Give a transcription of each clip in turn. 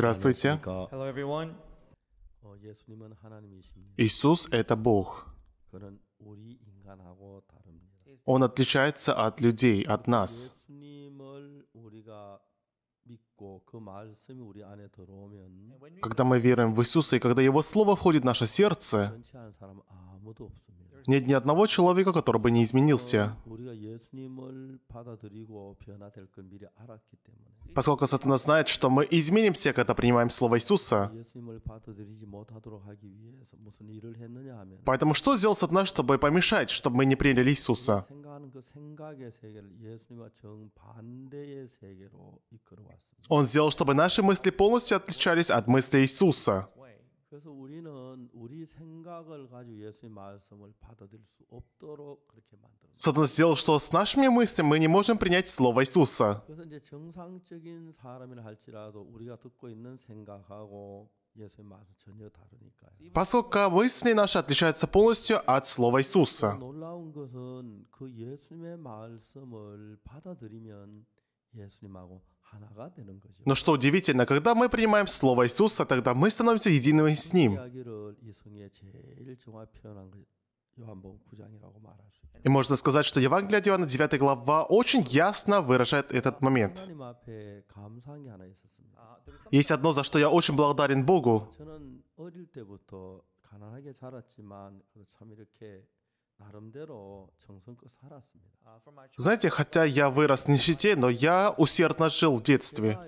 Здравствуйте. Иисус — это Бог. Он отличается от людей, от нас. Когда мы верим в Иисуса, и когда Его Слово входит в наше сердце, нет ни одного человека, который бы не изменился. Поскольку сатана знает, что мы изменимся, когда принимаем слово Иисуса. Поэтому что сделал сатана, чтобы помешать, чтобы мы не приняли Иисуса? Он сделал, чтобы наши мысли полностью отличались от мысли Иисуса. 그래서 Сатан сделал, что с нашими мыслями мы не можем принять Слово Иисуса. Поскольку мысли наши отличаются полностью от Слова Иисуса. Но что удивительно, когда мы принимаем Слово Иисуса, тогда мы становимся едиными с Ним. И можно сказать, что Евангелие от Иоанна 9 глава очень ясно выражает этот момент. Есть одно, за что я очень благодарен Богу. Знаете, хотя я вырос в нищете, но я усердно жил в детстве.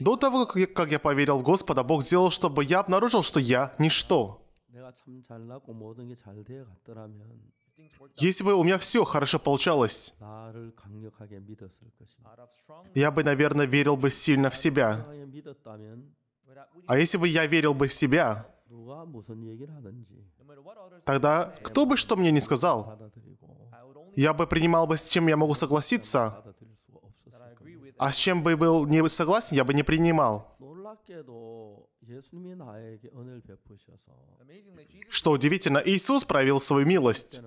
До того, как я поверил в Господа, Бог сделал, чтобы я обнаружил, что я ничто. Если бы у меня все хорошо получалось, я бы, наверное, верил бы сильно в себя. А если бы я верил бы в себя, тогда кто бы что мне не сказал, я бы принимал бы, с чем я могу согласиться, а с чем бы был не согласен, я бы не принимал. Что удивительно, Иисус проявил свою милость.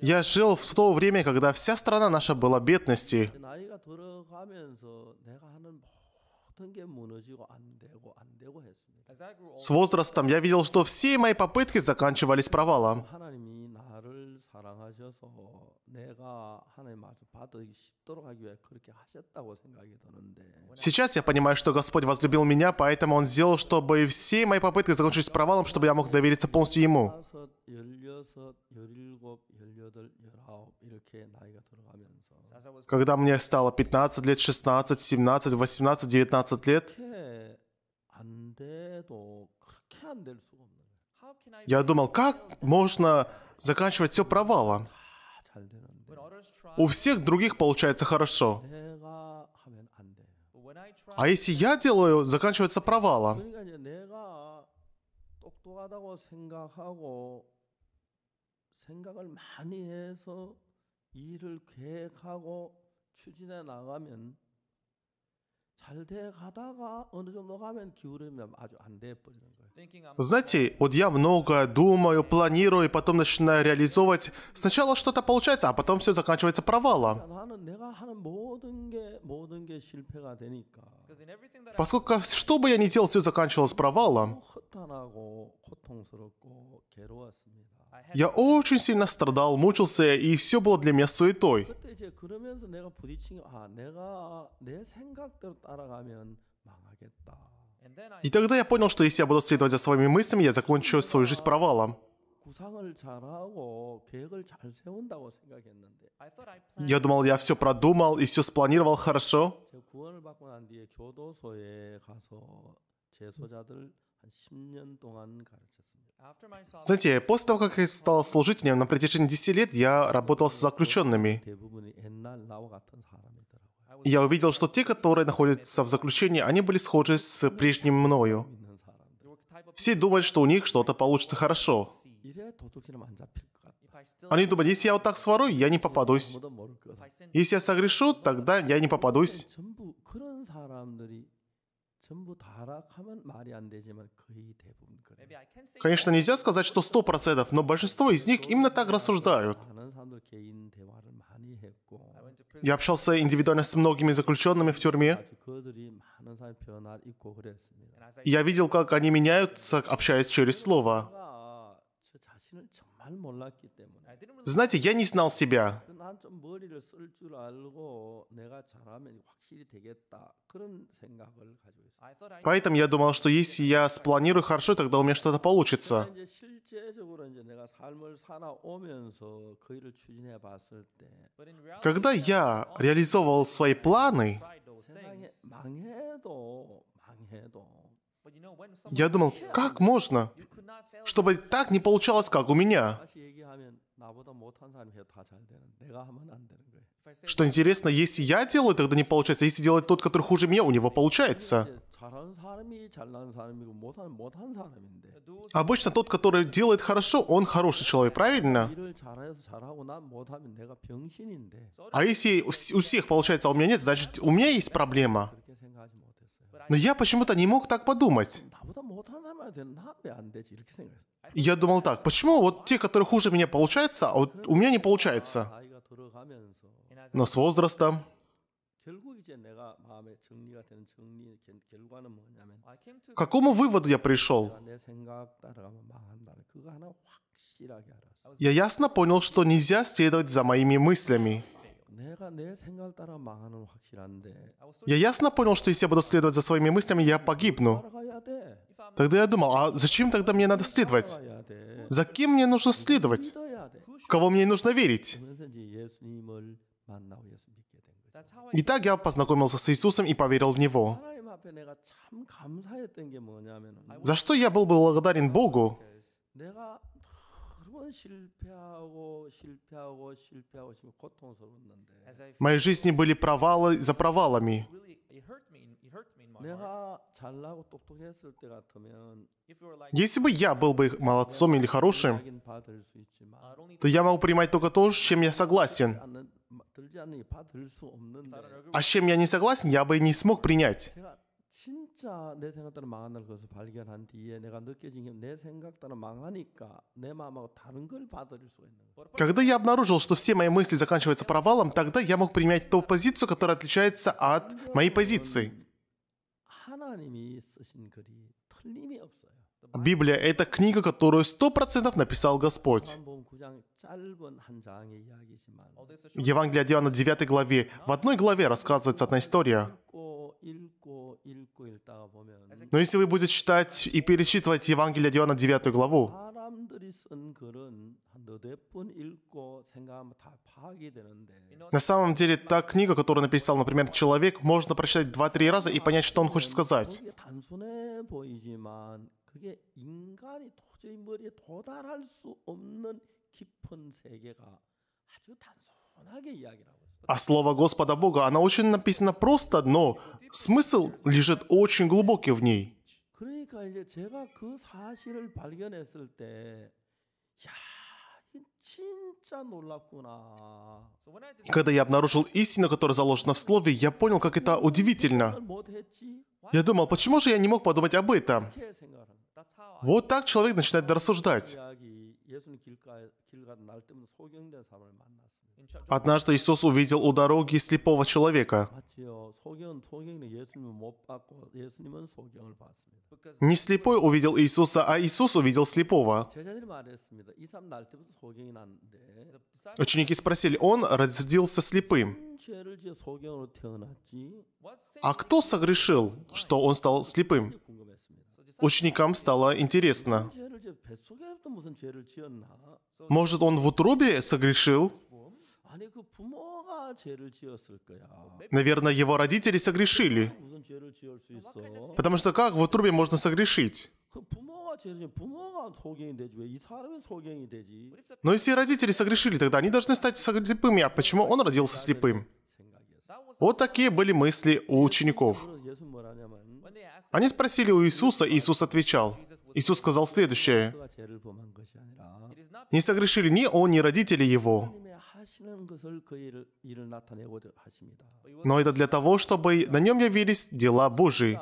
Я жил в то время, когда вся страна наша была бедности. С возрастом я видел, что все мои попытки заканчивались провалом. Сейчас я понимаю, что Господь возлюбил меня, поэтому Он сделал, чтобы все мои попытки закончились провалом, чтобы я мог довериться полностью Ему. Когда мне стало 15 лет, 16, 17, 18, 19 лет, я думал, как можно заканчивать все провалом? У всех других получается хорошо. А если я делаю, заканчивается провалом. 잘돼 가다가 어느 정도 가면 기울이면 아주 안돼 버리는 거예요. Знаете, вот я много думаю, планирую, и потом начинаю реализовывать. Сначала что-то получается, а потом все заканчивается провалом. Поскольку что бы я ни делал, все заканчивалось провалом. Я очень сильно страдал, мучился, и все было для меня суетой. 그러면서 내가 и тогда я понял, что если я буду следовать за своими мыслями, я закончу свою жизнь провалом. Я думал, я все продумал и все спланировал хорошо. Знаете, после того, как я стал служителем, на протяжении 10 лет я работал с заключенными я увидел, что те, которые находятся в заключении, они были схожи с прежним мною. Все думают, что у них что-то получится хорошо. Они думают, если я вот так свару, я не попадусь. Если я согрешу, тогда я не попадусь. Конечно, нельзя сказать, что 100%, но большинство из них именно так рассуждают. Я общался индивидуально с многими заключенными в тюрьме. Я видел, как они меняются, общаясь через слово. Знаете, я не знал себя. Поэтому я думал, что если я спланирую хорошо, тогда у меня что-то получится. Когда я реализовывал свои планы, я думал, как можно, чтобы так не получалось, как у меня. Что интересно, если я делаю, тогда не получается. Если делает тот, который хуже меня, у него получается. Обычно тот, который делает хорошо, он хороший человек, правильно? А если у всех получается, а у меня нет, значит у меня есть проблема. Но я почему-то не мог так подумать. «Э, я думал так, почему вот те, которые хуже меня получается, а вот у меня не получается. Но с возрастом к какому выводу я пришел? Я ясно понял, что нельзя следовать за моими мыслями. Я ясно понял, что если я буду следовать за своими мыслями, я погибну. Тогда я думал, а зачем тогда мне надо следовать? За кем мне нужно следовать? В кого мне нужно верить? Итак, я познакомился с Иисусом и поверил в Него. За что я был благодарен Богу? В моей жизни были провалы за провалами. Если бы я был бы молодцом или хорошим, то я могу принимать только то, с чем я согласен. А с чем я не согласен, я бы не смог принять. 진짜 내 생각 따라 망한 날 그것을 발견한 뒤에 내가 느껴진 게내 생각 따라 망하니까 내 마음하고 다른 걸 받아들일 수가 있는 거야. Когда я обнаружил, что все мои мысли заканчиваются провалом, тогда я мог принять ту позицию, которая отличается от моей позиции. 하나님이 쓰신 글이 틀림이 없어요. Библия — это книга, которую сто процентов написал Господь. Евангелие от Иоанна 9 главе. В одной главе рассказывается одна история. Но если вы будете читать и перечитывать Евангелие от Иоанна 9 главу, на самом деле, та книга, которую написал, например, человек, можно прочитать два-три раза и понять, что он хочет сказать. 그게 인간이 도저히 머리에 도달할 수 없는 깊은 세계가 А слово Господа Бога, оно очень написано просто, но смысл лежит очень глубокий в ней. 그러니까 이제 제가 그 사실을 발견했을 때, 야, 진짜 놀랍구나. Когда я обнаружил истину, которая заложена в слове, я понял, как это удивительно. Я думал, почему же я не мог подумать об этом? Вот так человек начинает рассуждать. Однажды Иисус увидел у дороги слепого человека. Не слепой увидел Иисуса, а Иисус увидел слепого. Ученики спросили, он родился слепым. А кто согрешил, что он стал слепым? Ученикам стало интересно. Может, он в утробе согрешил? Наверное, его родители согрешили. Потому что как в утробе можно согрешить? Но если родители согрешили, тогда они должны стать слепыми. А почему он родился слепым? Вот такие были мысли у учеников. Они спросили у Иисуса, и Иисус отвечал. Иисус сказал следующее. «Не согрешили ни он, ни родители его». Но это для того, чтобы на нем явились дела Божии.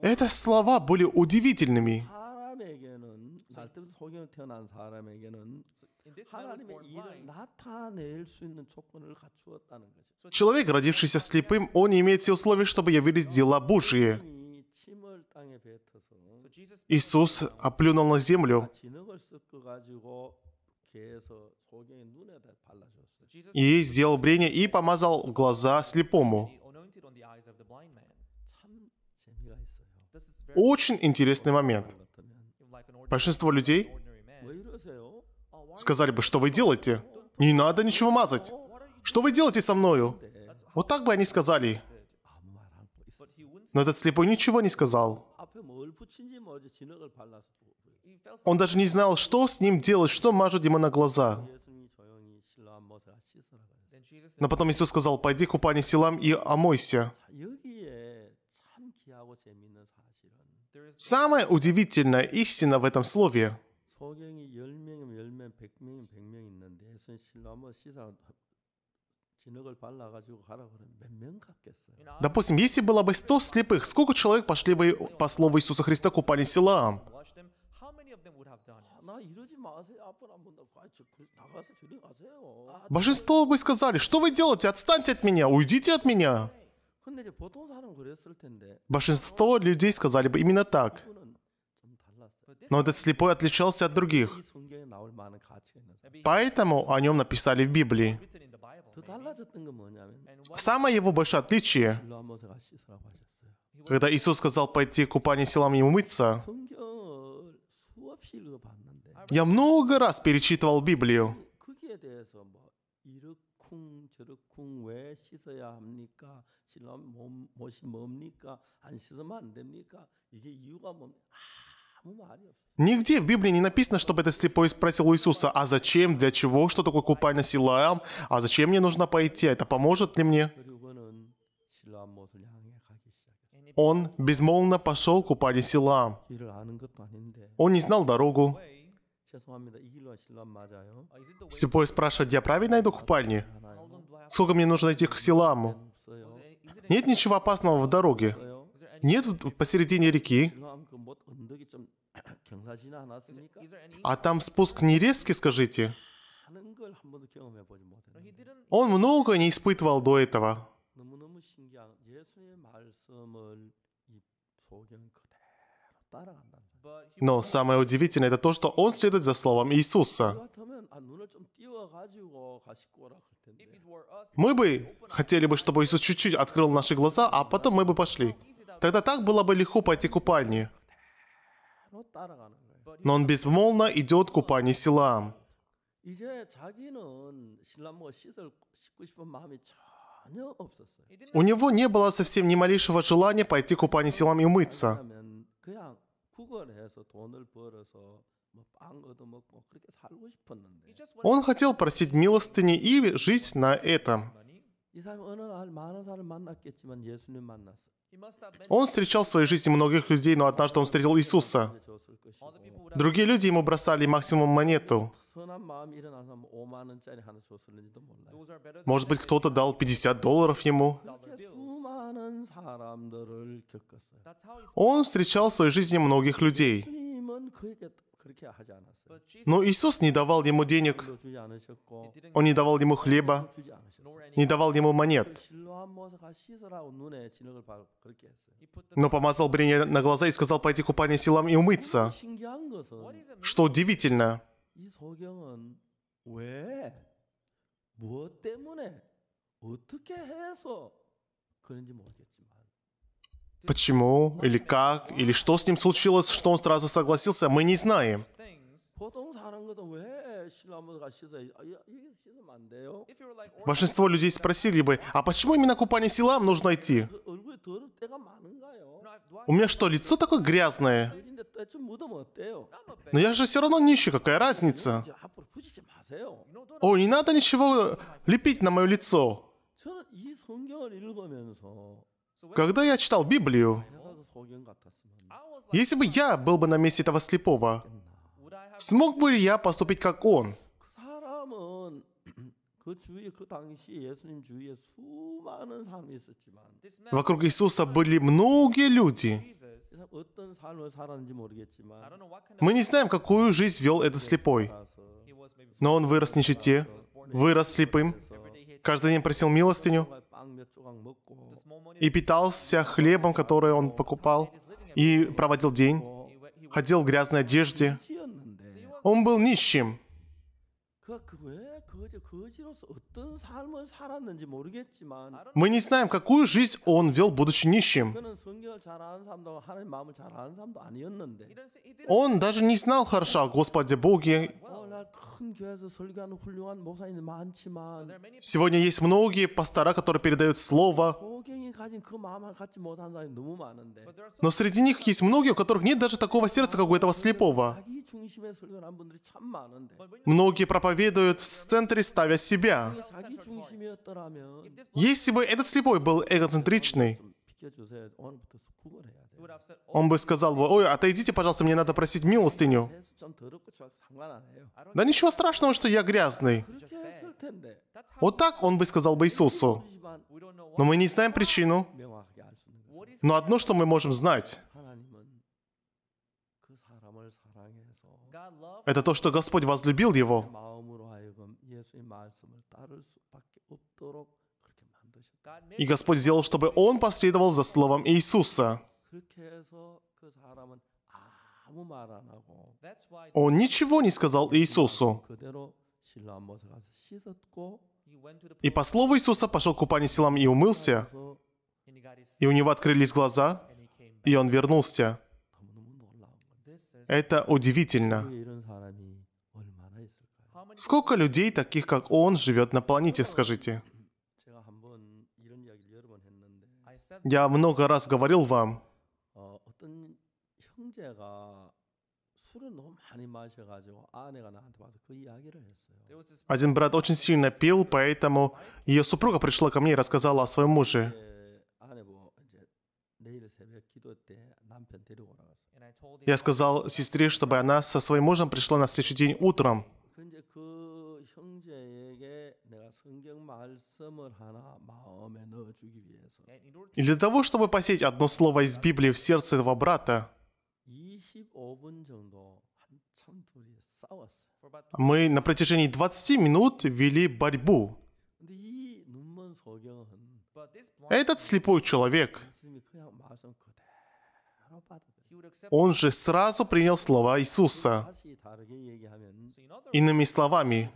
Эти слова были удивительными. Человек, родившийся слепым, он не имеет все условия, чтобы явились дела Божьи. Иисус оплюнул на землю и сделал брение и помазал глаза слепому. Очень интересный момент. Большинство людей Сказали бы, что вы делаете? Не надо ничего мазать. Что вы делаете со мною? Вот так бы они сказали. Но этот слепой ничего не сказал. Он даже не знал, что с ним делать, что мажут ему на глаза. Но потом Иисус сказал, «Пойди к Упане Силам и омойся». Самая удивительная истина в этом слове – Допустим, если было бы 100 слепых, сколько человек пошли бы по слову Иисуса Христа к упали Силаам? Большинство бы сказали, что вы делаете, отстаньте от меня, уйдите от меня. Большинство людей сказали бы именно так. Но этот слепой отличался от других. Поэтому о нем написали в Библии. Самое его большое отличие, когда Иисус сказал пойти купание купанию селам и умыться, я много раз перечитывал Библию. Ну Нигде в Библии не написано, чтобы этот слепой спросил у Иисуса, а зачем, для чего, что такое купальня Силаам, а зачем мне нужно пойти, а это поможет ли мне? Он безмолвно пошел к упали Силаам. Он не знал дорогу. Слепой спрашивает, я правильно иду к купальне? Сколько мне нужно идти к Силаму? Нет ничего опасного в дороге. Нет посередине реки. А там спуск не резкий, скажите? Он много не испытывал до этого. Но самое удивительное это то, что он следует за словом Иисуса. Мы бы хотели бы, чтобы Иисус чуть-чуть открыл наши глаза, а потом мы бы пошли. Тогда так было бы легко пойти к купальне. Но он безмолвно идет к купанию Силаам. У него не было совсем ни малейшего желания пойти к купанию Силам и мыться. Он хотел просить милостыни и жить на этом. Он встречал в своей жизни многих людей, но однажды он встретил Иисуса. Другие люди ему бросали максимум монету. Может быть, кто-то дал 50 долларов ему. Он встречал в своей жизни многих людей. Но Иисус не давал ему денег, Он не давал ему хлеба, не давал ему монет, но помазал брение на глаза и сказал пойти купание силам и умыться. Что удивительно. Почему, или как, или что с ним случилось, что он сразу согласился, мы не знаем. Большинство людей спросили бы, а почему именно купание силам нужно идти? У меня что, лицо такое грязное? Но я же все равно нищий, какая разница? О, не надо ничего лепить на мое лицо. Когда я читал Библию, если бы я был бы на месте этого слепого, смог бы я поступить как он? Вокруг Иисуса были многие люди. Мы не знаем, какую жизнь вел этот слепой. Но он вырос в нищете, вырос слепым, каждый день просил милостыню и питался хлебом, который он покупал, и проводил день, ходил в грязной одежде. Он был нищим. Э? Мы не знаем, какую жизнь он вел, будучи нищим. Он даже не знал хорошо о Господе Боге. Сегодня есть многие пастора, которые передают слово. Но среди них есть многие, у которых нет даже такого сердца, как у этого слепого. Многие проповедуют в центре, ставя себя. Если бы этот слепой был эгоцентричный, он бы сказал бы, ой, отойдите, пожалуйста, мне надо просить милостыню. Да ничего страшного, что я грязный. Вот так он бы сказал бы Иисусу. Но мы не знаем причину. Но одно, что мы можем знать, Это то, что Господь возлюбил его. И Господь сделал, чтобы он последовал за словом Иисуса. Он ничего не сказал Иисусу. И по слову Иисуса пошел к купанию селам и умылся, и у него открылись глаза, и он вернулся. Это удивительно. Сколько людей, таких как он, живет на планете, скажите? Я много раз говорил вам, один брат очень сильно пил, поэтому ее супруга пришла ко мне и рассказала о своем муже. Я сказал сестре, чтобы она со своим мужем пришла на следующий день утром. И для того, чтобы посеять одно слово из Библии в сердце этого брата, мы на протяжении 20 минут вели борьбу. Этот слепой человек, он же сразу принял слово Иисуса. Иными словами,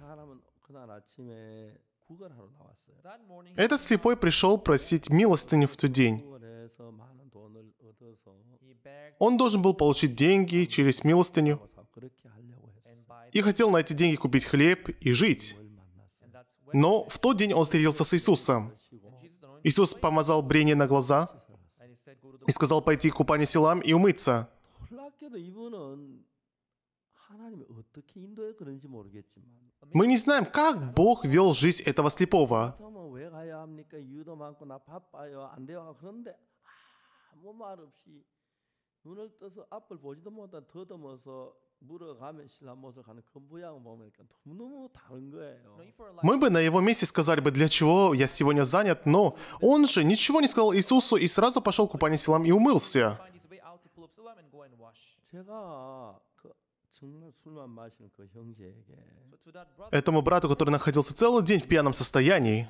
этот слепой пришел просить милостыню в тот день. Он должен был получить деньги через милостыню и хотел на эти деньги купить хлеб и жить. Но в тот день он встретился с Иисусом. Иисус помазал брение на глаза – и сказал пойти к купанию селам и умыться. Мы не знаем, как Бог вел жизнь этого слепого. 물어가면 신라 못을 그 모양을 보니까 너무너무 다른 거예요. Мы бы на его месте сказали бы, для чего я сегодня занят, но он же ничего не сказал Иисусу и сразу пошел к Упанисилам и умылся. 제가 этому брату, который находился целый день в пьяном состоянии,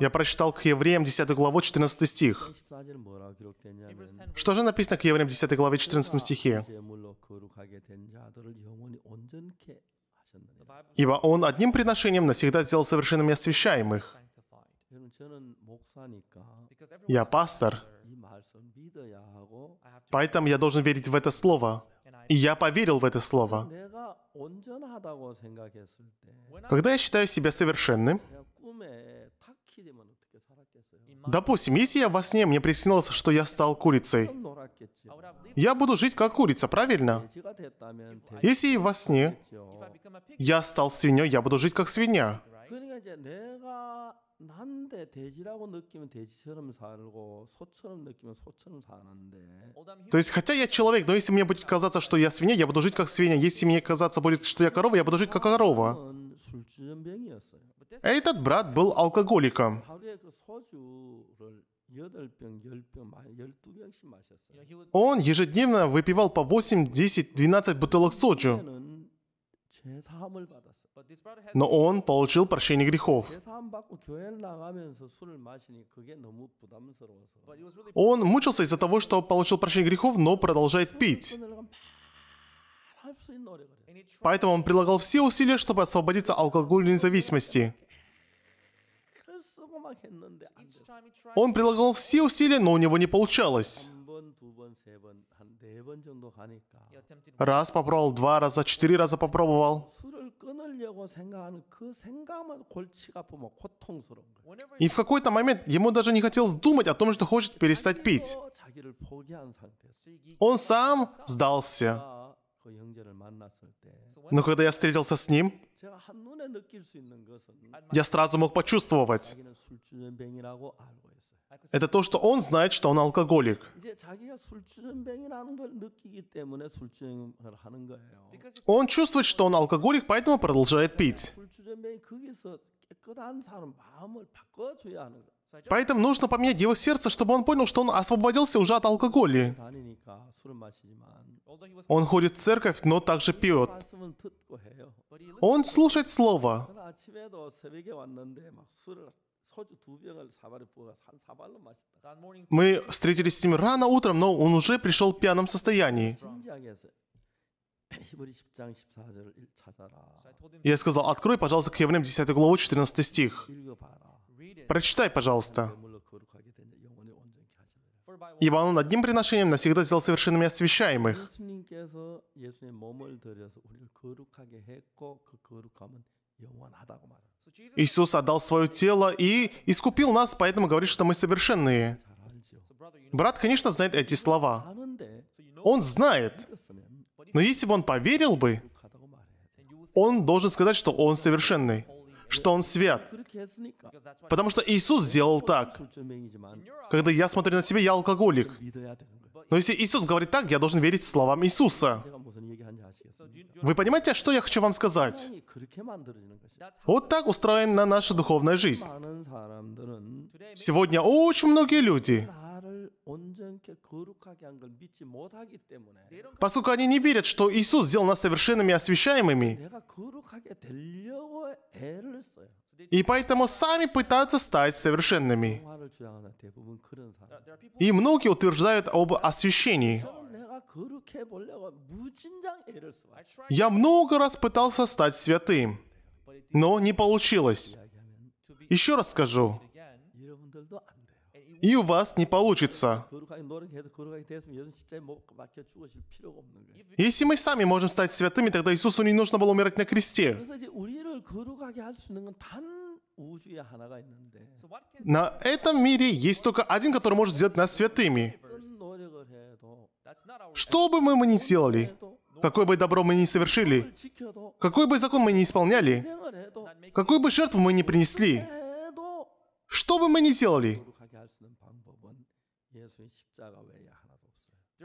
я прочитал к Евреям 10 главу 14 стих. Что же написано к Евреям 10 главе 14 стихе? «Ибо Он одним приношением навсегда сделал совершенными освящаемых». Я пастор, поэтому я должен верить в это слово – я поверил в это слово. Когда я считаю себя совершенным, допустим, если я во сне мне приснилось, что я стал курицей, я буду жить как курица, правильно? Если во сне я стал свиньей, я буду жить как свинья. 난데 То есть, хотя я человек, но если мне будет казаться, что я свинья, я буду жить как свинья. Если мне казаться будет, что я корова, я буду жить как корова. Этот брат был алкоголиком. Он ежедневно выпивал по 8, 10, 12 бутылок соджу. Но он получил прощение грехов. Он мучился из-за того, что получил прощение грехов, но продолжает пить. Поэтому он прилагал все усилия, чтобы освободиться от алкогольной зависимости. Он прилагал все усилия, но у него не получалось. Раз попробовал, два раза, четыре раза попробовал. И в какой-то момент ему даже не хотелось думать о том, что хочет перестать пить. Он сам сдался. Но когда я встретился с ним, я сразу мог почувствовать. Это то, что он знает, что он алкоголик. Он чувствует, что он алкоголик, поэтому продолжает пить. Поэтому нужно поменять его сердце, чтобы он понял, что он освободился уже от алкоголя. Он ходит в церковь, но также пьет. Он слушает слово. Мы встретились с ним рано утром, но он уже пришел в пьяном состоянии. Я сказал, открой, пожалуйста, к Евреям 10 главу, 14 стих. Прочитай, пожалуйста. Ибо он одним приношением навсегда сделал совершенными освящаемых. Иисус отдал свое тело и искупил нас, поэтому говорит, что мы совершенные. Брат, конечно, знает эти слова. Он знает. Но если бы он поверил бы, он должен сказать, что он совершенный, что он свят. Потому что Иисус сделал так. Когда я смотрю на себя, я алкоголик. Но если Иисус говорит так, я должен верить словам Иисуса. Вы понимаете, что я хочу вам сказать? Вот так устроена наша духовная жизнь. Сегодня очень многие люди Поскольку они не верят, что Иисус сделал нас совершенными и освящаемыми, и поэтому сами пытаются стать совершенными. И многие утверждают об освящении. Я много раз пытался стать святым, но не получилось. Еще раз скажу, и у вас не получится. Если мы сами можем стать святыми, тогда Иисусу не нужно было умирать на кресте. На этом мире есть только один, который может сделать нас святыми. Что бы мы мы ни сделали, какое бы добро мы ни совершили, какой бы закон мы ни исполняли, какую бы жертву мы ни принесли, что бы мы ни сделали,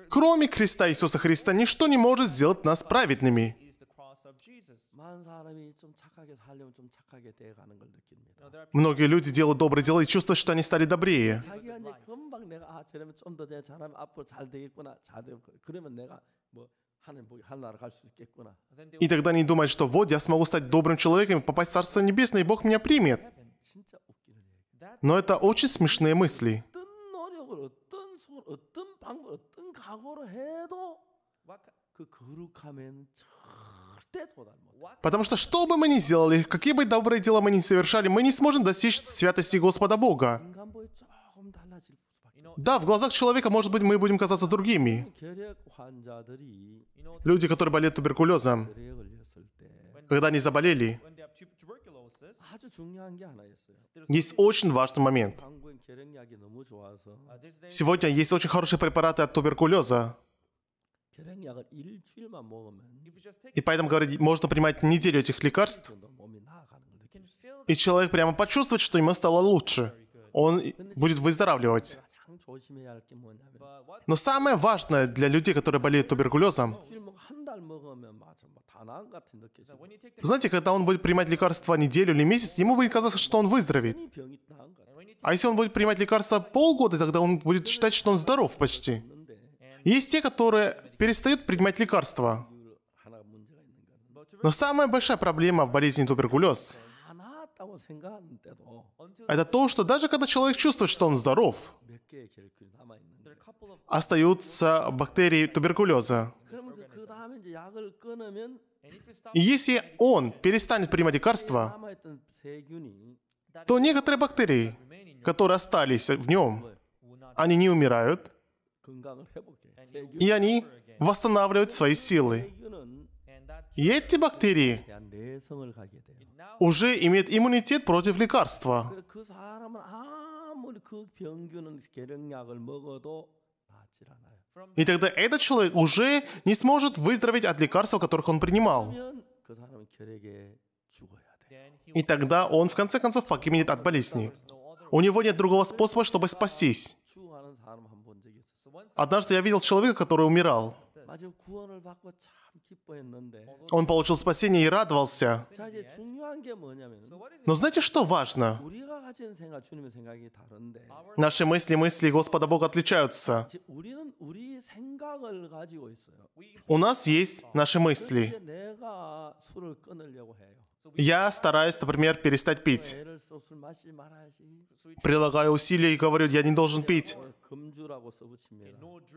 Кроме креста Иисуса Христа, ничто не может сделать нас праведными. Многие люди делают добрые дела и чувствуют, что они стали добрее. И тогда они думают, что вот я смогу стать добрым человеком, попасть в Царство Небесное, и Бог меня примет. Но это очень смешные мысли. 손 어떤 방 어떤 각오로 해도 Потому что что бы мы ни сделали, какие бы добрые дела мы ни совершали, мы не сможем достичь святости Господа Бога. Да, в глазах человека, может быть, мы будем казаться другими. Люди, которые болеют туберкулезом, когда они заболели, есть очень важный момент. Сегодня есть очень хорошие препараты от туберкулеза. И поэтому, говорит, можно принимать неделю этих лекарств, и человек прямо почувствует, что ему стало лучше. Он будет выздоравливать. Но самое важное для людей, которые болеют туберкулезом, а Знаете, когда он будет принимать лекарства неделю или месяц, ему будет казаться, что он выздоровеет. А если он будет принимать лекарства полгода, тогда он будет считать, что он здоров почти. Есть те, которые перестают принимать лекарства. Но самая большая проблема в болезни туберкулез это то, что даже когда человек чувствует, что он здоров, остаются бактерии туберкулеза. Если он перестанет принимать лекарства, то некоторые бактерии, которые остались в нем, они не умирают, и они восстанавливают свои силы. И эти бактерии уже имеют иммунитет против лекарства. И тогда этот человек уже не сможет выздороветь от лекарств, которых он принимал. И тогда он в конце концов погибнет от болезни. У него нет другого способа, чтобы спастись. Однажды я видел человека, который умирал. Он получил спасение и радовался. Но знаете, что важно? Наши мысли, мысли Господа Бога отличаются. У нас есть наши мысли. Я стараюсь, например, перестать пить. Прилагаю усилия и говорю, я не должен пить.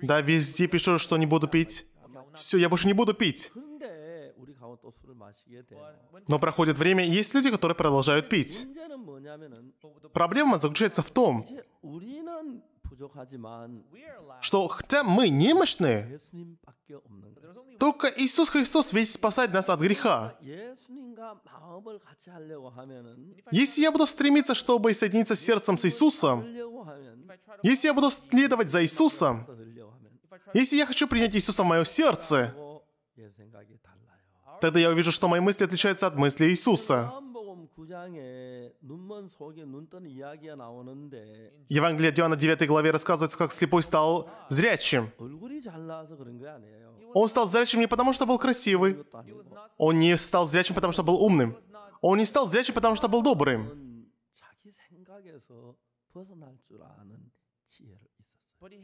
Да, везде пишу, что не буду пить. Все, я больше не буду пить. Но проходит время, и есть люди, которые продолжают пить. Проблема заключается в том, что хотя мы немощные, только Иисус Христос ведь спасает нас от греха. Если я буду стремиться, чтобы соединиться сердцем с Иисусом, если я буду следовать за Иисусом, если я хочу принять Иисуса в мое сердце, тогда я увижу, что мои мысли отличаются от мыслей Иисуса. Евангелие от Иоанна 9 главе рассказывается, как слепой стал зрячим. Он стал зрячим не потому, что был красивый. Он не стал зрячим, потому что был умным. Он не стал зрячим, потому что был добрым.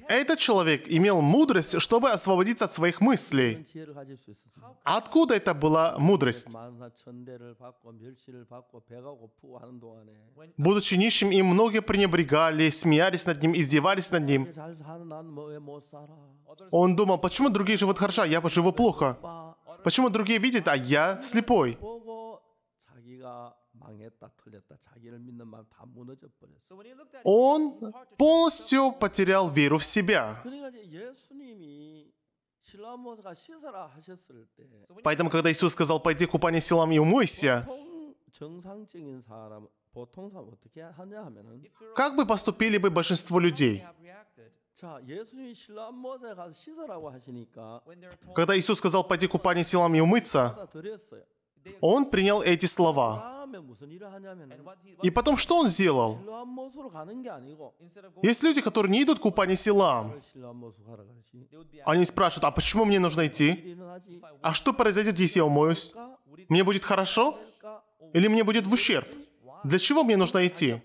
Этот человек имел мудрость, чтобы освободиться от своих мыслей. Откуда это была мудрость? Будучи нищим, им многие пренебрегали, смеялись над ним, издевались над ним. Он думал, почему другие живут хорошо, а я живу плохо? Почему другие видят, а я слепой? 강했다 틀렸다 자기를 믿는 마음 다 무너져 버렸어. Он полностью потерял веру в себя. Поэтому, когда Иисус сказал, пойди купание упане силам и умойся, как бы поступили бы большинство людей? Когда Иисус сказал, пойди купание упане силам и умыться, он принял эти слова. И потом что он сделал? Есть люди, которые не идут к купанию Силам. Они спрашивают, а почему мне нужно идти? А что произойдет, если я умоюсь? Мне будет хорошо? Или мне будет в ущерб? Для чего мне нужно идти?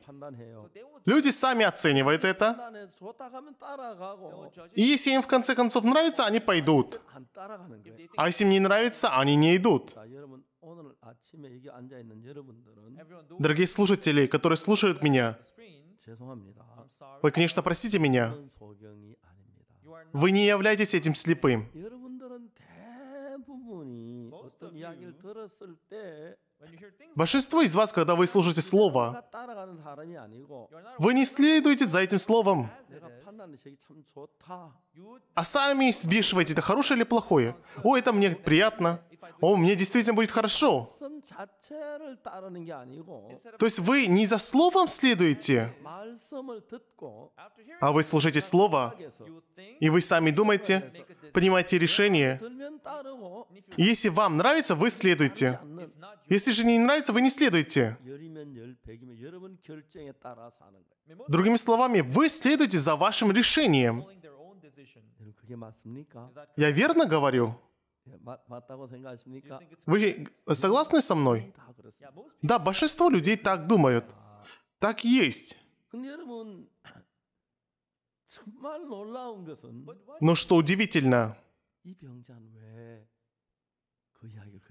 Люди сами оценивают это. И если им в конце концов нравится, они пойдут. А если им не нравится, они не идут. Дорогие слушатели, которые слушают меня, вы, конечно, простите меня. Вы не являетесь этим слепым. Большинство из вас, когда вы слушаете слово, вы не следуете за этим словом, а сами взвешиваете, это хорошее или плохое. О, это мне приятно, о, мне действительно будет хорошо. То есть вы не за словом следуете, а вы слушаете слово, и вы сами думаете, принимаете решение. если вам нравится, вы следуете. Если же не нравится, вы не следуете. Другими словами, вы следуете за вашим решением. Я верно говорю? Э, Вы согласны со мной? Да, большинство людей так думают. Так есть. Но ну что удивительно, oh,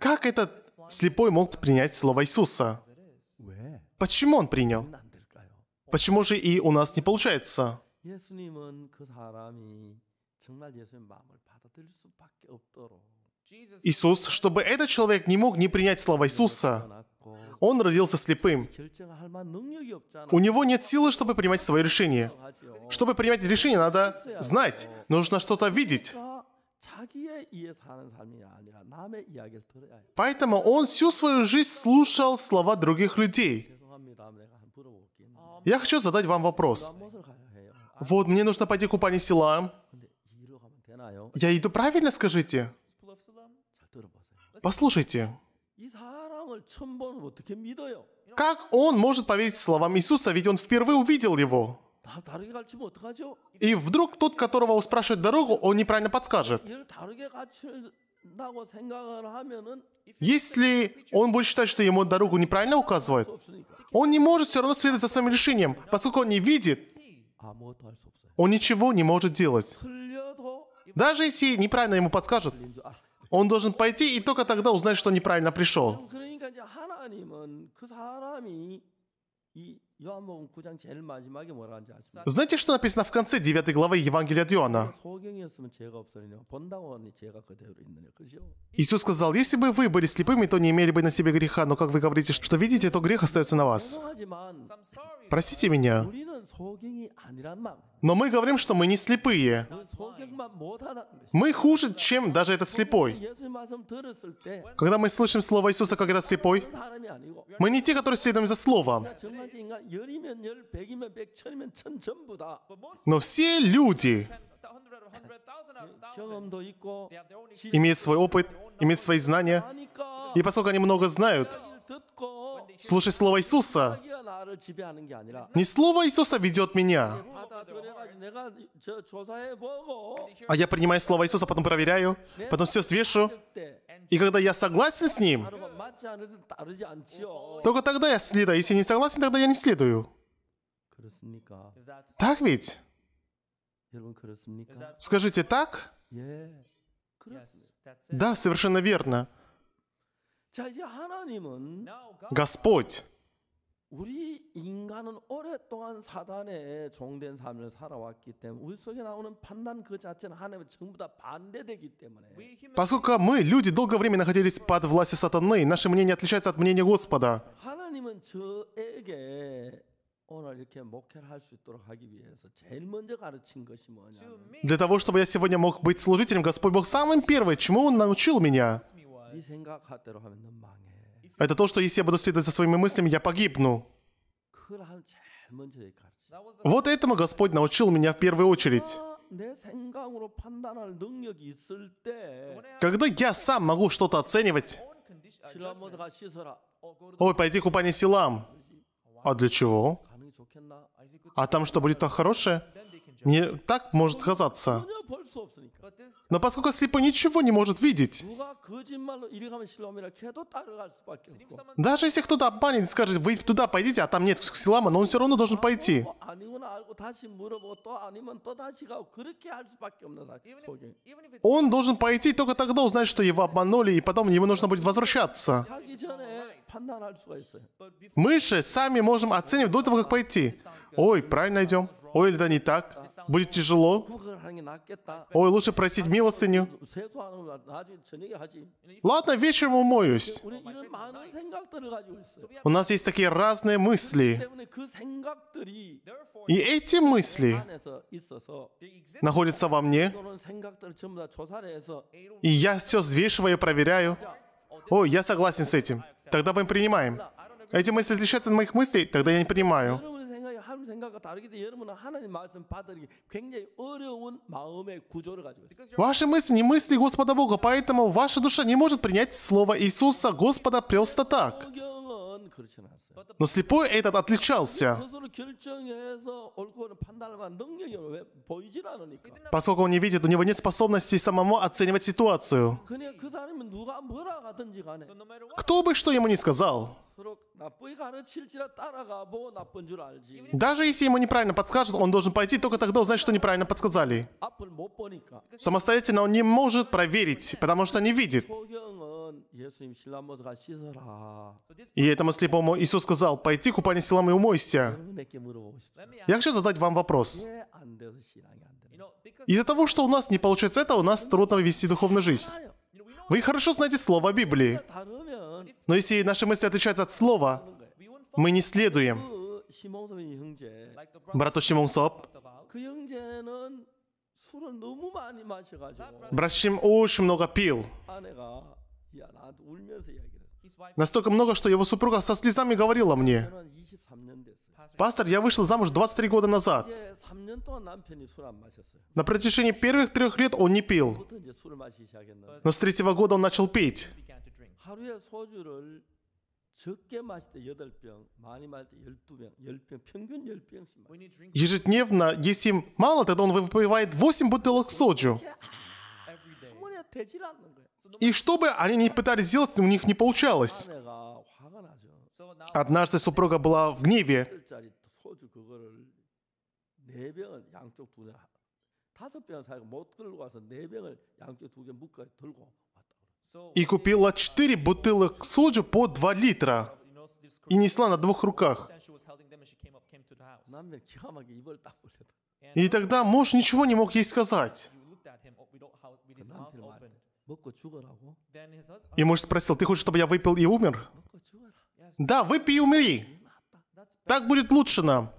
как этот слепой мог принять слово Иисуса? Почему он принял? Почему же и у нас не получается? Иисус, чтобы этот человек не мог не принять слова Иисуса, он родился слепым. У него нет силы, чтобы принимать свои решения. Чтобы принимать решение, надо знать, нужно что-то видеть. Поэтому он всю свою жизнь слушал слова других людей. Я хочу задать вам вопрос. Вот мне нужно пойти к купанию села. Я иду правильно, скажите? Послушайте. Как он может поверить словам Иисуса, ведь он впервые увидел его? И вдруг тот, которого он спрашивает дорогу, он неправильно подскажет. Если он будет считать, что ему дорогу неправильно указывают, он не может все равно следовать за своим решением, поскольку он не видит, а он ничего не может делать. Даже если неправильно ему подскажут, он должен пойти и только тогда узнать, что неправильно пришел. Знаете, что написано в конце 9 главы Евангелия от Иоанна? Иисус сказал, если бы вы были слепыми, то не имели бы на себе греха, но как вы говорите, что видите, то грех остается на вас. Простите меня. Но мы говорим, что мы не слепые. Мы хуже, чем даже этот слепой. Когда мы слышим слово Иисуса, как этот слепой, мы не те, которые следуем за словом. Но все люди имеют свой опыт, имеют свои знания. И поскольку они много знают, Слушай слово Иисуса. Не слово Иисуса ведет меня. А я принимаю слово Иисуса, потом проверяю, потом все свешу. И когда я согласен с Ним, только тогда я следую. Если не согласен, тогда я не следую. Так ведь? Скажите так? Да, совершенно верно. Господь 우리 인간은 Поскольку мы, люди, долгое время находились под властью сатаны, наше мнение отличается от мнения Господа. 오늘 이렇게 목회를 할 있도록 하기 위해서 제일 먼저 가르친 것이 뭐냐면 Для того, чтобы я сегодня мог быть служителем, Господь Бог самым первым, чему Он научил меня, это то, что если я буду следовать за своими мыслями, я погибну. Вот этому Господь научил меня в первую очередь. Когда я сам могу что-то оценивать, uh, ой, пойди к купание силам. А для чего? А там что, будет то хорошее? Мне так может казаться. Но поскольку слепой ничего не может видеть, даже если кто-то обманет и скажет, вы туда пойдите, а там нет Ксилама, но он все равно должен пойти. Он должен пойти, только тогда узнать, что его обманули, и потом ему нужно будет возвращаться. Eh? Мыши сами можем оценивать до того, как пойти. Ой, правильно идем. Ой, это не так будет тяжело. Ой, лучше просить милостыню. Ладно, вечером умоюсь. У нас есть такие разные мысли. И эти мысли находятся во мне. И я все взвешиваю и проверяю. Ой, я согласен с этим. Тогда мы принимаем. Эти мысли отличаются от моих мыслей, тогда я не принимаю. 생각과 다르기 때문에 여러분은 하나님 말씀 받아들이기 굉장히 어려운 마음의 구조를 가지고 있어요. Ваши мысли не мысли Господа Бога, поэтому ваша душа не может принять слово Иисуса Господа просто так. 성경은 но слепой этот отличался, поскольку он не видит, у него нет способности самому оценивать ситуацию. Кто бы что ему ни сказал, даже если ему неправильно подскажут, он должен пойти только тогда узнать, что неправильно подсказали. Самостоятельно он не может проверить, потому что не видит. И это П'ятому сліпому Ісус сказал: «Пойти купание сілами и умойся». Я хочу задать вам вопрос. Из-за того, что у нас не получается это, у нас трудно вести духовную жизнь. Вы хорошо знаете слово Библии. Но если наши мысли отличаются от слова, мы не следуем. Брату Шимон Соп, Брат Шим очень много пил. Настолько много, что его супруга со слезами говорила мне. «Пастор, я вышел замуж 23 года назад. На протяжении первых трех лет он не пил. Но с третьего года он начал пить. Ежедневно, если мало, тогда он выпивает 8 бутылок соджу. И что бы они ни пытались сделать, у них не получалось. Однажды супруга была в гневе. И купила четыре бутылок соджу по 2 литра и несла на двух руках. И тогда муж ничего не мог ей сказать. И муж спросил, ты хочешь, чтобы я выпил и умер? Да, выпей и умри. Так будет лучше нам.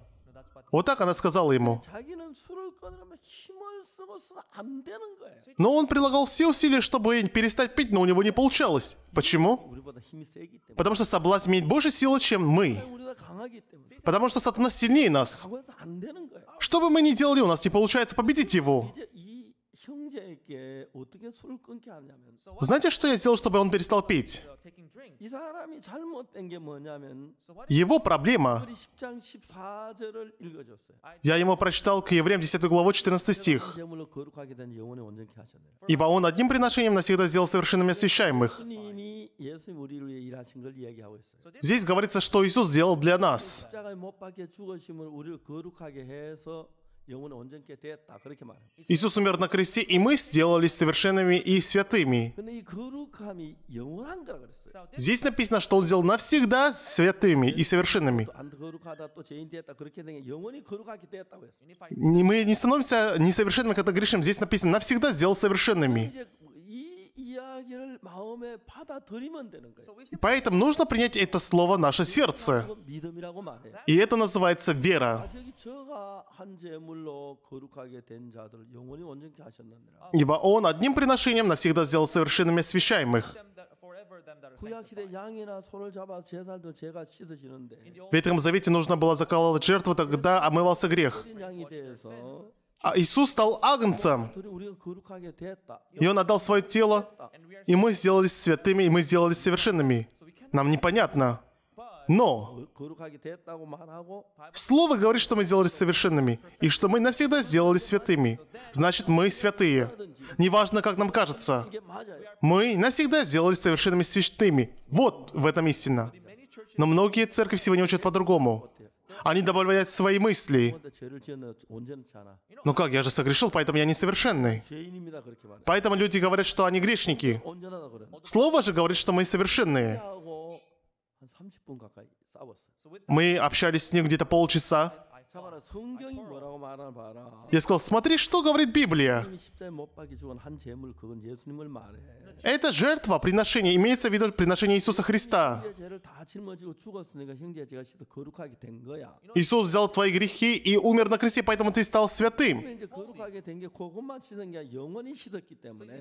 Вот так она сказала ему. Но он прилагал все усилия, чтобы перестать пить, но у него не получалось. Почему? Потому что соблазн имеет больше силы, чем мы. Потому что сатана сильнее нас. Что бы мы ни делали, у нас не получается победить его. Знаете, что я сделал, чтобы он перестал пить? Его проблема. Я ему прочитал к Евреям 10 главу 14 стих. «Ибо он одним приношением навсегда сделал совершенными освящаемых». Здесь говорится, что Иисус сделал для нас. Иисус умер на кресте, и мы сделались совершенными и святыми. Здесь написано, что Он сделал навсегда святыми и совершенными. Мы не становимся несовершенными, когда грешим. Здесь написано, навсегда сделал совершенными. Поэтому нужно принять это слово «наше сердце». И это называется вера. Oh. Ибо Он одним приношением навсегда сделал совершенными освящаемых. В Ветхом Завете нужно было закалывать жертву, тогда омывался грех. А Иисус стал агнцем, и Он отдал свое тело, и мы сделались святыми, и мы сделались совершенными. Нам непонятно. Но Слово говорит, что мы сделались совершенными, и что мы навсегда сделались святыми. Значит, мы святые. Неважно, как нам кажется. Мы навсегда сделались совершенными святыми. Вот в этом истина. Но многие церкви сегодня учат по-другому. Они добавляют свои мысли. Ну как, я же согрешил, поэтому я несовершенный. Поэтому люди говорят, что они грешники. Слово же говорит, что мы совершенные. Мы общались с ним где-то полчаса. Я сказал, смотри, что говорит Библия. Это жертва, приношение, имеется в виду приношение Иисуса Христа. Иисус взял твои грехи и умер на кресте, поэтому ты стал святым.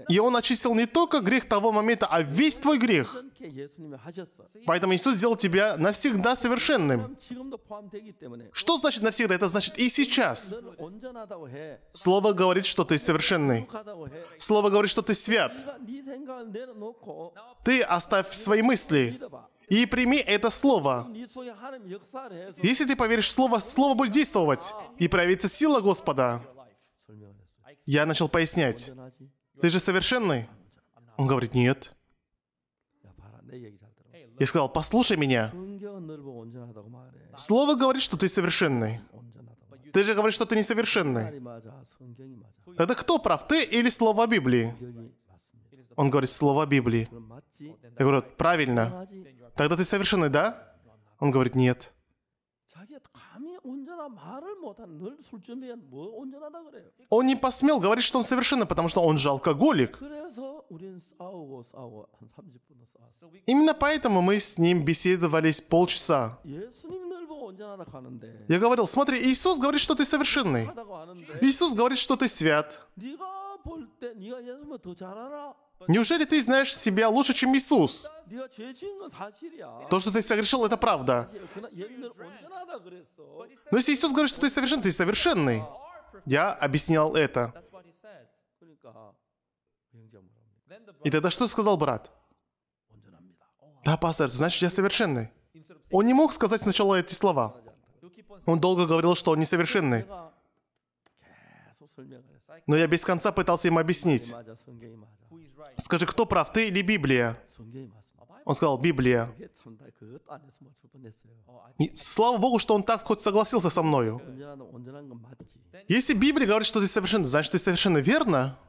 И Он очистил не только грех того момента, а весь твой грех. Поэтому Иисус сделал тебя навсегда совершенным. Что значит навсегда всегда, это значит и сейчас. Слово говорит, что ты совершенный. Слово говорит, что ты свят. Ты оставь свои мысли и прими это слово. Если ты поверишь в слово, слово будет действовать, и проявится сила Господа. Я начал пояснять. Ты же совершенный? Он говорит, нет. Я сказал, послушай меня. Слово говорит, что ты совершенный. Ты же говоришь, что ты несовершенный. Тогда кто прав, ты или слово Библии? Он говорит, слово Библии. Я говорю, правильно. Тогда ты совершенный, да? Он говорит, нет. Он не посмел говорить, что он совершенно, потому что он же алкоголик. Именно поэтому мы с ним беседовались полчаса. Я говорил, смотри, Иисус говорит, что ты совершенный. Иисус говорит, что ты свят. Неужели ты знаешь себя лучше, чем Иисус? То, что ты согрешил, это правда. Но если Иисус говорит, что ты совершен, ты совершенный. Я объяснял это. И тогда что сказал брат? Да, пастор, значит, я совершенный. Он не мог сказать сначала эти слова. Он долго говорил, что он несовершенный. Но я без конца пытался им объяснить. Скажи, кто прав, ты или Библия? Он сказал, Библия. И, слава Богу, что он так хоть согласился со мною. Если Библия говорит, что ты совершенно, значит, ты совершенно верно.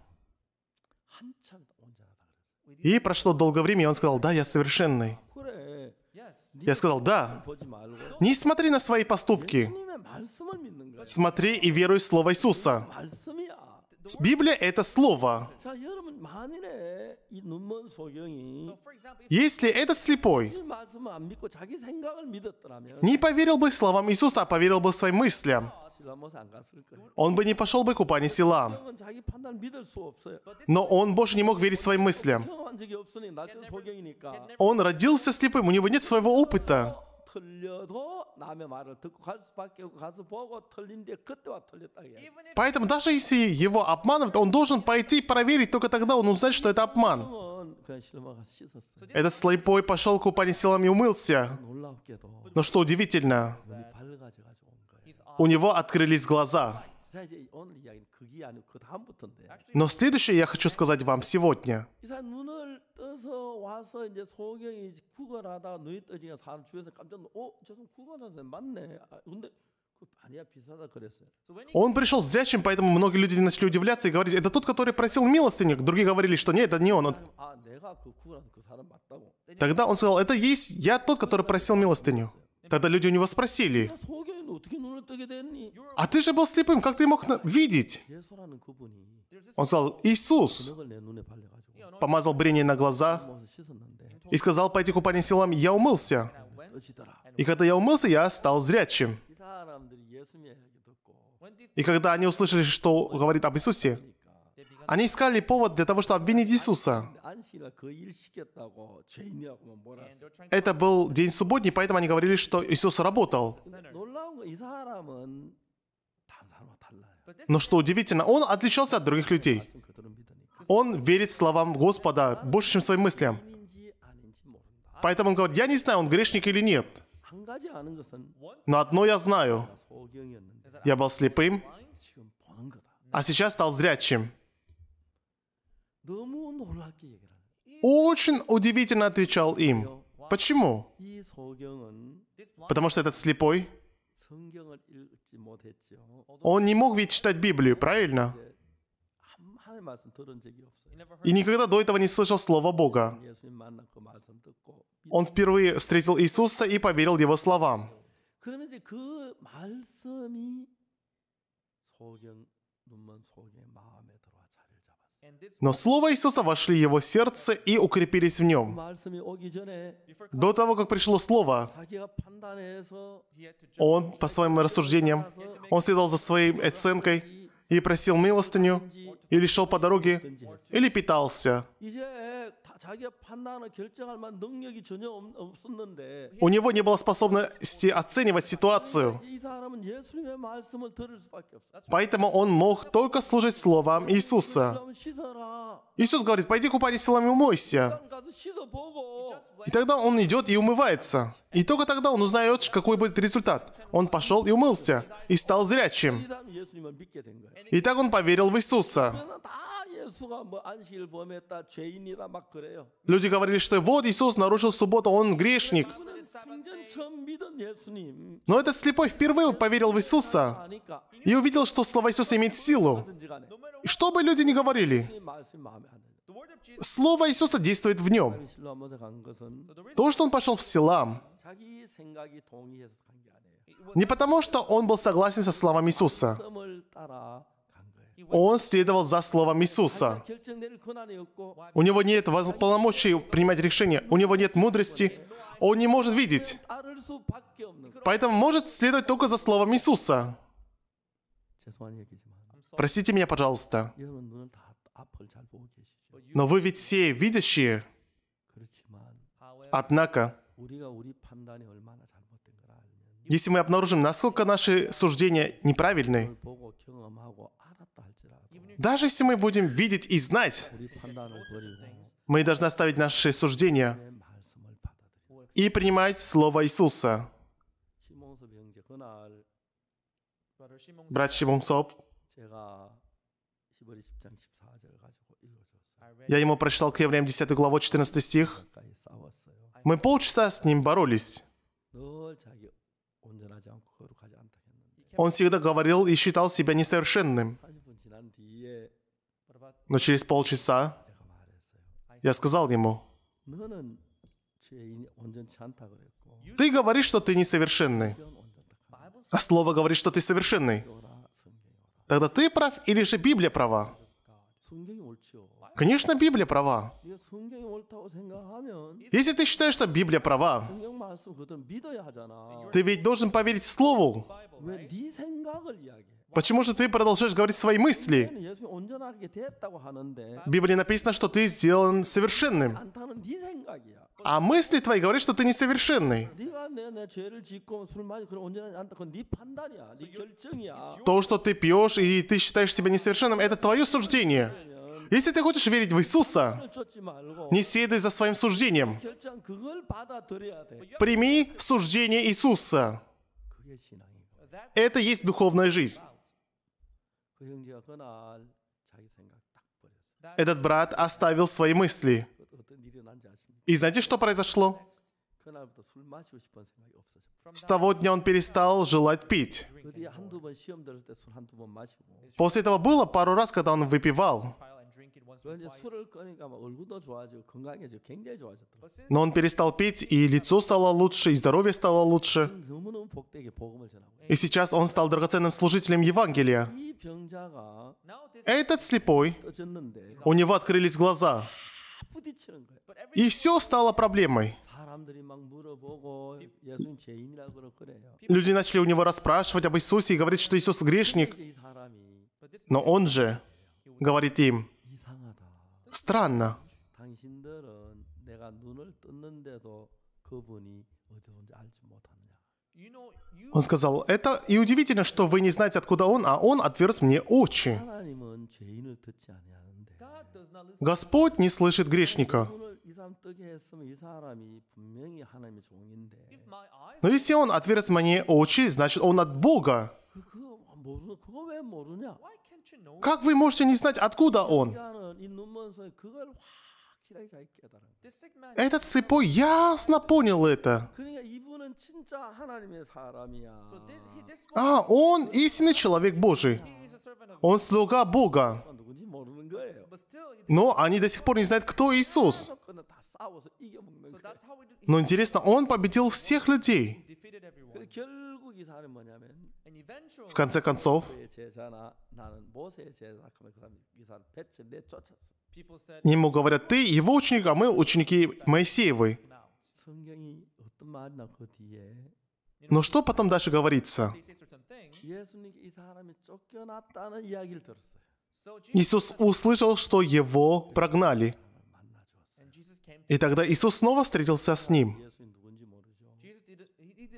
И прошло долгое время, и он сказал, да, я совершенный. Я сказал, да. Не смотри на свои поступки. Смотри и веруй в Слово Иисуса. Библия — это Слово. Если этот слепой не поверил бы словам Иисуса, а поверил бы своим мыслям, он бы не пошел бы к Упане Силам. Но он больше не мог верить своим мыслям. Он родился слепым, у него нет своего опыта. Поэтому даже если его обманывают, он должен пойти проверить, только тогда он узнает, что это обман. Этот слепой пошел к упанисилам и умылся. Но что удивительно, у него открылись глаза. Но следующее я хочу сказать вам сегодня. Он пришел зрячим, поэтому многие люди начали удивляться и говорить, это тот, который просил милостыню. Другие говорили, что нет, это не он. он... Тогда он сказал, это есть я тот, который просил милостыню. Тогда люди у него спросили, «А ты же был слепым, как ты мог на... видеть?» Он сказал, «Иисус!» Помазал брение на глаза и сказал, «Пойди к упальным силам, я умылся». И когда я умылся, я стал зрячим. И когда они услышали, что говорит об Иисусе, они искали повод для того, чтобы обвинить Иисуса. Это был день субботний, поэтому они говорили, что Иисус работал. Но что удивительно, он отличался от других людей. Он верит словам Господа больше, чем своим мыслям. Поэтому он говорит, я не знаю, он грешник или нет. Но одно я знаю. Я был слепым, а сейчас стал зрячим очень удивительно отвечал им. Почему? Потому что этот слепой, он не мог ведь читать Библию, правильно? И никогда до этого не слышал слова Бога. Он впервые встретил Иисуса и поверил Его словам. Но Слово Иисуса вошли в его сердце и укрепились в нем. До того, как пришло Слово, он по своим рассуждениям, он следовал за своей оценкой и просил милостыню, или шел по дороге, или питался. У него не было способности оценивать ситуацию. Поэтому он мог только служить словам Иисуса. Иисус говорит, пойди купайся силами умойся. И тогда он идет и умывается. И только тогда он узнает, какой будет результат. Он пошел и умылся, и стал зрячим. И так он поверил в Иисуса. Люди говорили, что вот Иисус нарушил субботу, он грешник. Но этот слепой впервые поверил в Иисуса и увидел, что слово Иисуса имеет силу. И что бы люди ни говорили, слово Иисуса действует в нем. То, что он пошел в Силам, не потому, что он был согласен со словами Иисуса, он следовал за словом Иисуса. У него нет полномочий принимать решения, у него нет мудрости, он не может видеть. Поэтому может следовать только за словом Иисуса. Простите меня, пожалуйста. Но вы ведь все видящие. Однако, если мы обнаружим, насколько наши суждения неправильны, даже если мы будем видеть и знать, мы должны оставить наши суждения и принимать Слово Иисуса. Брат Шимон Шимунсоп, я ему прочитал к Евреям 10 главу 14 стих. Мы полчаса с ним боролись. Он всегда говорил и считал себя несовершенным. Но через полчаса я сказал ему, ты говоришь, что ты несовершенный. А слово говорит, что ты совершенный. Тогда ты прав или же Библия права? Конечно, Библия права. Если ты считаешь, что Библия права, ты ведь должен поверить Слову. Почему же ты продолжаешь говорить свои мысли? В Библии написано, что ты сделан совершенным. А? а мысли твои говорят, что ты несовершенный. А? То, что ты пьешь и ты считаешь себя несовершенным, это твое суждение. Если ты хочешь верить в Иисуса, не следуй за своим суждением. Прими суждение Иисуса. Это есть духовная жизнь. Этот брат оставил свои мысли. И знаете, что произошло? С того дня он перестал желать пить. После этого было пару раз, когда он выпивал. 술을 꺼니까 얼굴도 좋아지고 건강해지고 굉장히 좋아졌더라고요. Но он перестал пить, и лицо стало лучше, и здоровье стало лучше. И сейчас он стал драгоценным служителем Евангелия. Э, этот слепой, у него открылись глаза. И все стало проблемой. Люди начали у него расспрашивать об Иисусе и говорить, что Иисус грешник. Но он же говорит им, Странно. Он сказал, это и удивительно, что вы не знаете, откуда он, а он отверз мне очи. Господь не слышит грешника. Но если он отверз мне очи, значит он от Бога. Как вы можете не знать, откуда он? Этот слепой ясно понял это. А, он истинный человек Божий. Он слуга Бога. Но они до сих пор не знают, кто Иисус. Но интересно, он победил всех людей. В конце концов, Ему говорят, ты его ученик, а мы ученики Моисеевы. Но что потом дальше говорится? Иисус услышал, что его прогнали. И тогда Иисус снова встретился с ним.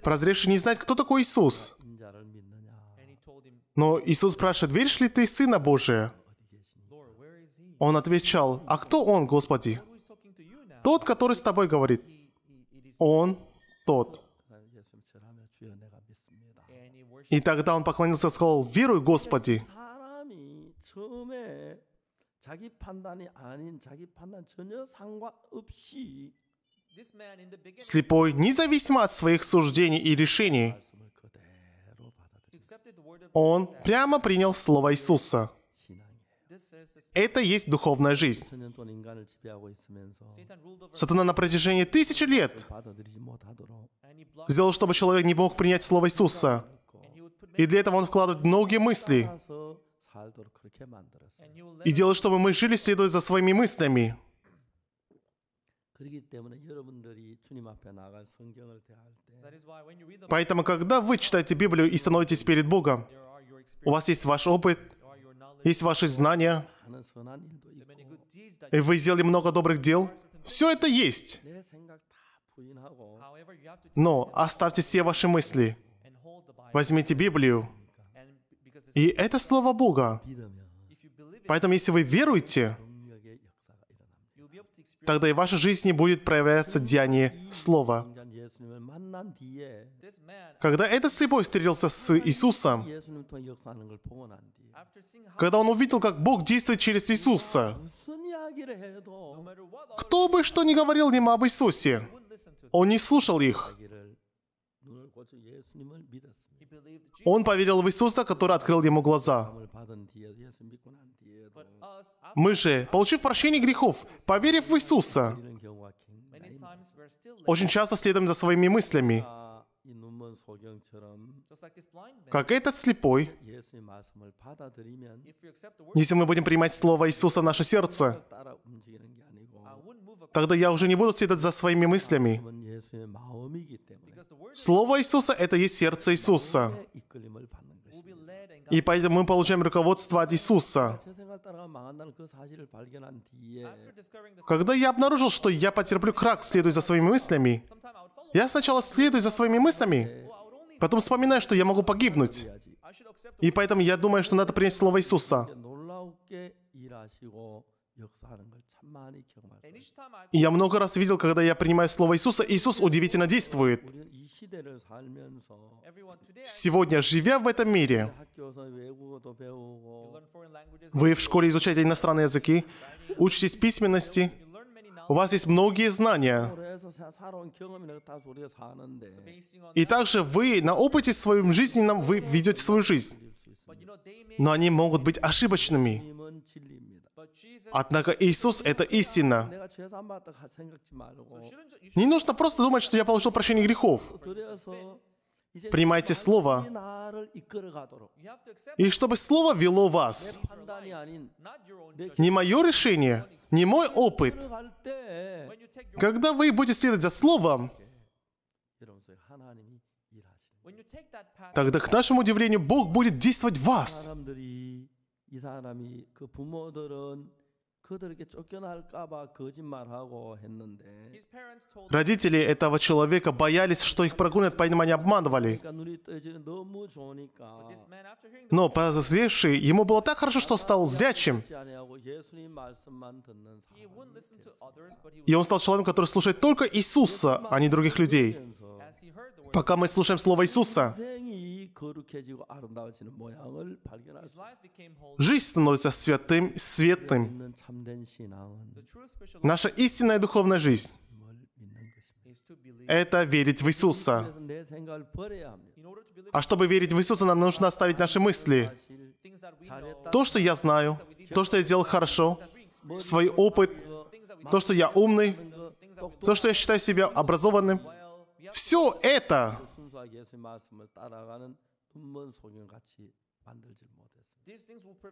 Прозревший не знает, кто такой Иисус. Но Иисус спрашивает, веришь ли ты Сына Божия? Он отвечал, «А кто он, Господи?» Тот, который с тобой говорит. Он тот. И тогда он поклонился и сказал, «Веруй, Господи!» Слепой, независимо от своих суждений и решений, он прямо принял Слово Иисуса. Это есть духовная жизнь. Сатана на протяжении тысячи лет сделал, чтобы человек не мог принять слово Иисуса. И для этого он вкладывает многие мысли. И делает, чтобы мы жили, следуя за своими мыслями. Поэтому, когда вы читаете Библию и становитесь перед Богом, у вас есть ваш опыт, есть ваши знания, и вы сделали много добрых дел. Все это есть. Но оставьте все ваши мысли. Возьмите Библию. И это Слово Бога. Поэтому если вы веруете, тогда и в вашей жизни будет проявляться деяние Слова. Когда этот слепой встретился с Иисусом, когда он увидел, как Бог действует через Иисуса, кто бы что ни говорил ему об Иисусе, он не слушал их. Он поверил в Иисуса, который открыл ему глаза. Мы же, получив прощение грехов, поверив в Иисуса, очень часто следуем за своими мыслями. Как этот слепой, если мы будем принимать Слово Иисуса в наше сердце, тогда я уже не буду следовать за своими мыслями. Слово Иисуса — это есть сердце Иисуса. И поэтому мы получаем руководство от Иисуса. Когда я обнаружил, что я потерплю крах, следуя за своими мыслями, я сначала следую за своими мыслями, потом вспоминаю, что я могу погибнуть. И поэтому я думаю, что надо принять слово Иисуса. И я много раз видел, когда я принимаю слово Иисуса, Иисус удивительно действует. Сегодня, живя в этом мире, вы в школе изучаете иностранные языки, учитесь письменности, у вас есть многие знания. И также вы на опыте своем жизненном вы ведете свою жизнь. Но они могут быть ошибочными. Однако Иисус — это истина. Не нужно просто думать, что я получил прощение грехов. Принимайте Слово. И чтобы Слово вело вас. Не мое решение, не мой опыт. Когда вы будете следовать за Словом, тогда, к нашему удивлению, Бог будет действовать в вас. 이 사람이 그 부모들은 그들에게 쫓겨날까봐 거짓말하고 했는데 Родители этого человека боялись, что их прогонят, поэтому они обманывали. Но прозревший, ему было так хорошо, что стал зрячим. И он стал человеком, который слушает только Иисуса, а не других людей. Пока мы слушаем Слово Иисуса, жизнь становится святым, светлым. Наша истинная духовная жизнь — это верить в Иисуса. А чтобы верить в Иисуса, нам нужно оставить наши мысли. То, что я знаю, то, что я сделал хорошо, свой опыт, то, что я умный, то, что я считаю себя образованным — все это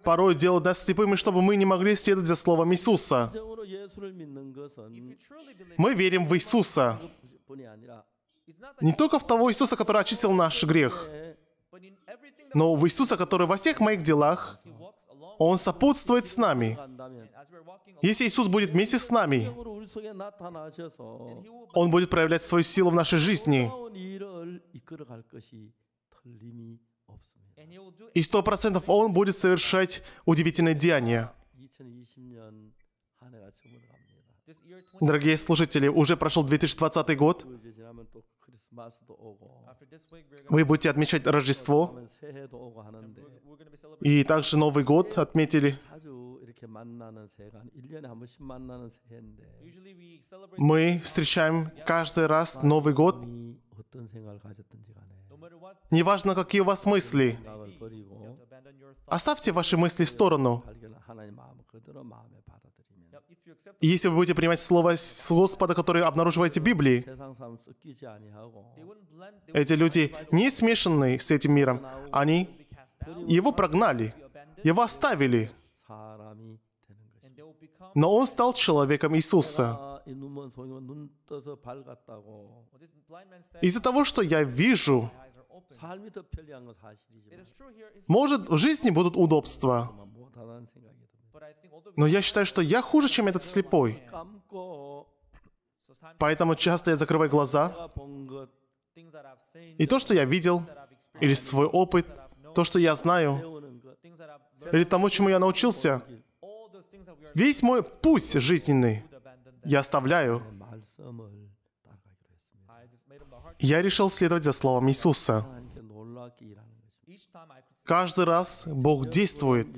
порой делают нас слепыми, чтобы мы не могли следовать за словом Иисуса. Мы верим в Иисуса. Не только в того Иисуса, который очистил наш грех, но в Иисуса, который во всех моих делах, Он сопутствует с нами. Если Иисус будет вместе с нами, Он будет проявлять свою силу в нашей жизни. И сто процентов Он будет совершать удивительные деяния. Дорогие слушатели, уже прошел 2020 год. Вы будете отмечать Рождество. И также Новый год отметили. 만나는 새해가 1년에 한 번씩 만나는 새해인데 мы встречаем каждый раз Новый год. Неважно, какие у вас мысли. Оставьте ваши мысли в сторону. Если вы будете принимать слово с Господа, которое обнаруживаете в Библии, эти люди не смешаны с этим миром. Они его прогнали, его оставили. Но он стал человеком Иисуса. Из-за того, что я вижу, может, в жизни будут удобства. Но я считаю, что я хуже, чем этот слепой. Поэтому часто я закрываю глаза. И то, что я видел, или свой опыт, то, что я знаю, или тому, чему я научился, весь мой путь жизненный я оставляю. Я решил следовать за словом Иисуса. Каждый раз Бог действует.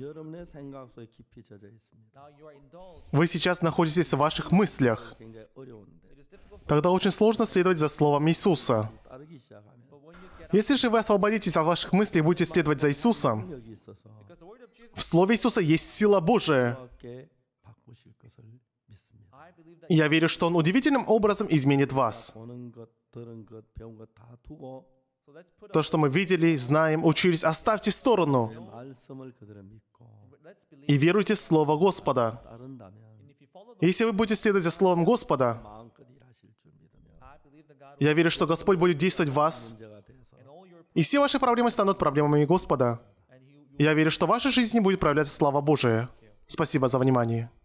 Вы сейчас находитесь в ваших мыслях. Тогда очень сложно следовать за словом Иисуса. Если же вы освободитесь от ваших мыслей и будете следовать за Иисусом, в Слове Иисуса есть сила Божия. Я верю, что Он удивительным образом изменит вас. То, что мы видели, знаем, учились, оставьте в сторону. И веруйте в Слово Господа. Если вы будете следовать за Словом Господа, я верю, что Господь будет действовать в вас, и все ваши проблемы станут проблемами Господа. Я верю, что ваша жизнь жизни будет проявляться слава Божия. Спасибо за внимание.